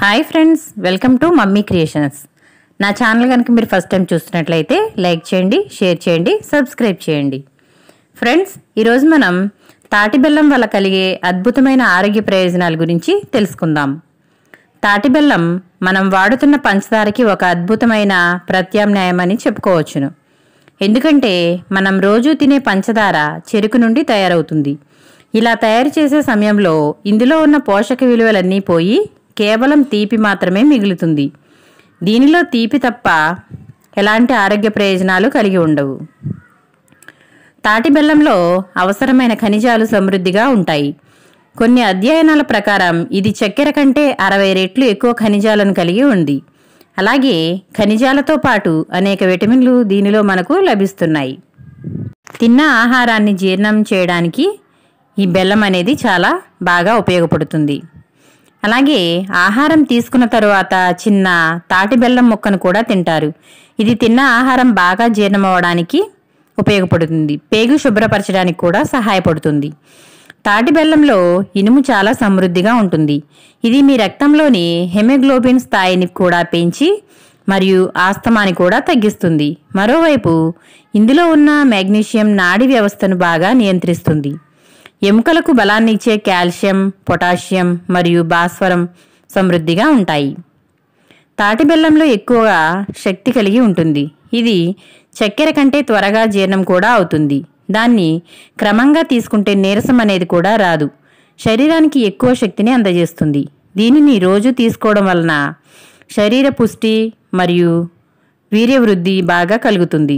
hi friends welcome to Mummy Creations నా channel కనుక మీరు ఫస్ట్ టైం చూస్తున్నట్లయితే లైక్ చేయండి షేర్ చేయండి సబ్స్క్రైబ్ చేయండి ఫ్రెండ్స్ ఈరోజు మనం తాటి బెల్లం వల్ల కలిగే అద్భుతమైన ఆరోగ్య ప్రయోజనాల గురించి తెలుసుకుందాం తాటి బెల్లం మనం వాడుతున్న పంచదారకి ఒక అద్భుతమైన ప్రత్యామ్నాయమని చెప్పుకోవచ్చును ఎందుకంటే మనం రోజు తినే పంచదార చెరుకు నుండి తయారవుతుంది ఇలా తయారు చేసే సమయంలో ఇందులో ఉన్న పోషక విలువలన్నీ పోయి కేవలం తీపి మాత్రమే మిగులుతుంది దీనిలో తీపి తప్ప ఎలాంటి ఆరోగ్య ప్రయోజనాలు కలిగి ఉండవు తాటి బెల్లంలో అవసరమైన ఖనిజాలు సమృద్ధిగా ఉంటాయి కొన్ని అధ్యయనాల ప్రకారం ఇది చక్కెర కంటే అరవై రెట్లు ఎక్కువ ఖనిజాలను కలిగి ఉంది అలాగే ఖనిజాలతో పాటు అనేక విటమిన్లు దీనిలో మనకు లభిస్తున్నాయి తిన్న ఆహారాన్ని జీర్ణం చేయడానికి ఈ బెల్లం అనేది చాలా బాగా ఉపయోగపడుతుంది అలాగే ఆహారం తీసుకున్న తరువాత చిన్న తాటి బెల్లం ముక్కను కూడా తింటారు ఇది తిన్న ఆహారం బాగా జీర్ణమవడానికి ఉపయోగపడుతుంది పేగు శుభ్రపరచడానికి కూడా సహాయపడుతుంది తాటి బెల్లంలో ఇనుము చాలా సమృద్ధిగా ఉంటుంది ఇది మీ రక్తంలోని హెమోగ్లోబిన్ స్థాయిని కూడా పెంచి మరియు ఆస్తమాని కూడా తగ్గిస్తుంది మరోవైపు ఇందులో ఉన్న మ్యాగ్నీషియం నాడి వ్యవస్థను బాగా నియంత్రిస్తుంది ఎముకలకు బలాన్నిచ్చే కాల్షియం పొటాషియం మరియు భాస్వరం సమృద్ధిగా ఉంటాయి తాటి బెల్లంలో ఎక్కువగా శక్తి కలిగి ఉంటుంది ఇది చక్కెర కంటే త్వరగా జీర్ణం కూడా అవుతుంది దాన్ని క్రమంగా తీసుకుంటే నీరసం అనేది కూడా రాదు శరీరానికి ఎక్కువ శక్తిని అందజేస్తుంది దీనిని రోజు తీసుకోవడం వలన శరీర పుష్టి మరియు వీర్యవృద్ధి బాగా కలుగుతుంది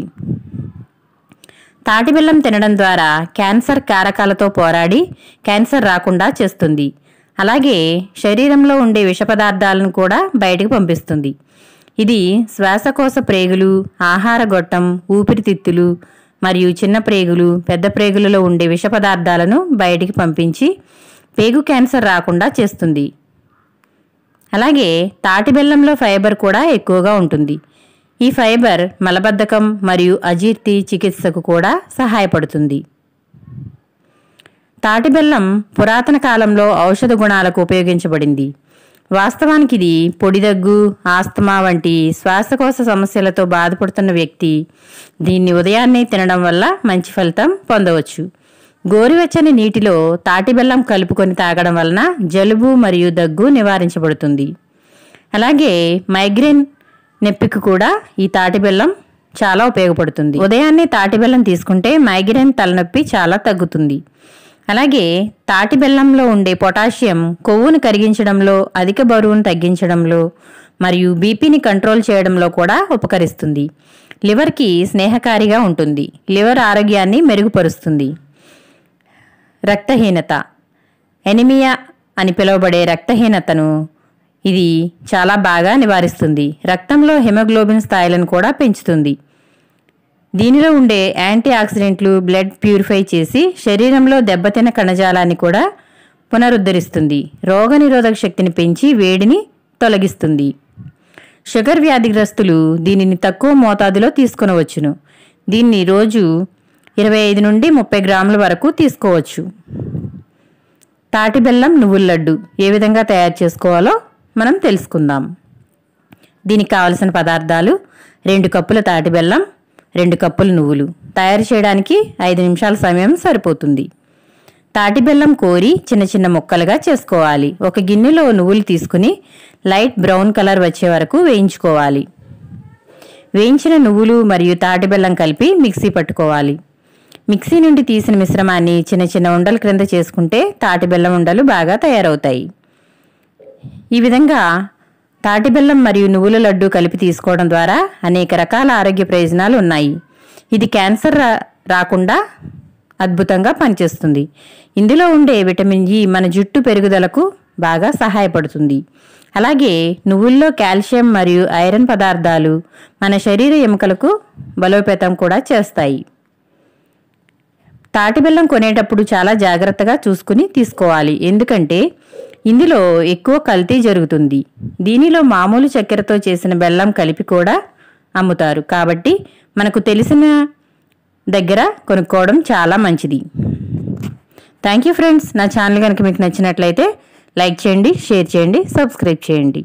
తాటి బెల్లం తినడం ద్వారా క్యాన్సర్ కారకాలతో పోరాడి క్యాన్సర్ రాకుండా చేస్తుంది అలాగే శరీరంలో ఉండే విష పదార్థాలను కూడా బయటకు పంపిస్తుంది ఇది శ్వాసకోశ ప్రేగులు ఆహార గొట్టం ఊపిరితిత్తులు మరియు చిన్న ప్రేగులు పెద్ద ప్రేగులలో ఉండే విష పదార్థాలను బయటికి పంపించి పేగు క్యాన్సర్ రాకుండా చేస్తుంది అలాగే తాటి బెల్లంలో ఫైబర్ కూడా ఎక్కువగా ఉంటుంది ఈ ఫైబర్ మలబద్ధకం మరియు అజీర్తి చికిత్సకు కూడా సహాయపడుతుంది తాటిబెల్లం పురాతన కాలంలో ఔషధ గుణాలకు ఉపయోగించబడింది వాస్తవానికి ఇది పొడిదగ్గు ఆస్తమా వంటి శ్వాసకోశ సమస్యలతో బాధపడుతున్న వ్యక్తి దీన్ని ఉదయాన్నే తినడం వల్ల మంచి ఫలితం పొందవచ్చు గోరువెచ్చని నీటిలో తాటిబెల్లం కలుపుకొని తాగడం వలన జలుబు మరియు దగ్గు నివారించబడుతుంది అలాగే మైగ్రేన్ నొప్పికి కూడా ఈ తాటి బెల్లం చాలా ఉపయోగపడుతుంది ఉదయాన్నే తాటి బెల్లం తీసుకుంటే మైగ్రేన్ తలనొప్పి చాలా తగ్గుతుంది అలాగే తాటి బెల్లంలో ఉండే పొటాషియం కొవ్వును కరిగించడంలో అధిక బరువును తగ్గించడంలో మరియు బీపీని కంట్రోల్ చేయడంలో కూడా ఉపకరిస్తుంది లివర్కి స్నేహకారిగా ఉంటుంది లివర్ ఆరోగ్యాన్ని మెరుగుపరుస్తుంది రక్తహీనత ఎనిమియా అని పిలువబడే రక్తహీనతను ఇది చాలా బాగా నివారిస్తుంది రక్తంలో హెమోగ్లోబిన్ స్థాయిలను కూడా పెంచుతుంది దీనిలో ఉండే యాంటీ ఆక్సిడెంట్లు బ్లడ్ ప్యూరిఫై చేసి శరీరంలో దెబ్బతిన కణజాలాన్ని కూడా పునరుద్ధరిస్తుంది రోగనిరోధక శక్తిని పెంచి వేడిని తొలగిస్తుంది షుగర్ వ్యాధిగ్రస్తులు దీనిని తక్కువ మోతాదులో తీసుకునవచ్చును దీన్ని రోజు ఇరవై ఐదు నుండి ముప్పై గ్రాముల వరకు తీసుకోవచ్చు తాటి బెల్లం నువ్వుల లడ్డు ఏ విధంగా తయారు చేసుకోవాలో మనం తెలుసుకుందాం దీనికి కావలసిన పదార్థాలు రెండు కప్పుల తాటి బెల్లం రెండు కప్పులు నువ్వులు తయారు చేయడానికి ఐదు నిమిషాల సమయం సరిపోతుంది తాటి బెల్లం కోరి చిన్న చిన్న ముక్కలుగా చేసుకోవాలి ఒక గిన్నెలో నువ్వులు తీసుకుని లైట్ బ్రౌన్ కలర్ వచ్చే వరకు వేయించుకోవాలి వేయించిన నువ్వులు మరియు తాటి బెల్లం కలిపి మిక్సీ పట్టుకోవాలి మిక్సీ నుండి తీసిన మిశ్రమాన్ని చిన్న చిన్న ఉండల క్రింద చేసుకుంటే తాటి బెల్లం ఉండలు బాగా తయారవుతాయి ఈ విధంగా తాటిబెల్లం మరియు నువ్వుల లడ్డు కలిపి తీసుకోవడం ద్వారా అనేక రకాల ఆరోగ్య ప్రయోజనాలు ఉన్నాయి ఇది క్యాన్సర్ రాకుండా అద్భుతంగా పనిచేస్తుంది ఇందులో ఉండే విటమిన్ ఇ మన జుట్టు పెరుగుదలకు బాగా సహాయపడుతుంది అలాగే నువ్వుల్లో కాల్షియం మరియు ఐరన్ పదార్థాలు మన శరీర ఎముకలకు బలోపేతం కూడా చేస్తాయి తాటి బెల్లం కొనేటప్పుడు చాలా జాగ్రత్తగా చూసుకుని తీసుకోవాలి ఎందుకంటే ఇందులో ఎక్కువ కల్తీ జరుగుతుంది దీనిలో మామూలు చక్కెరతో చేసిన బెల్లం కలిపి కూడా అమ్ముతారు కాబట్టి మనకు తెలిసిన దగ్గర కొనుక్కోవడం చాలా మంచిది థ్యాంక్ యూ ఫ్రెండ్స్ నా ఛానల్ కనుక మీకు నచ్చినట్లయితే లైక్ చేయండి షేర్ చేయండి సబ్స్క్రైబ్ చేయండి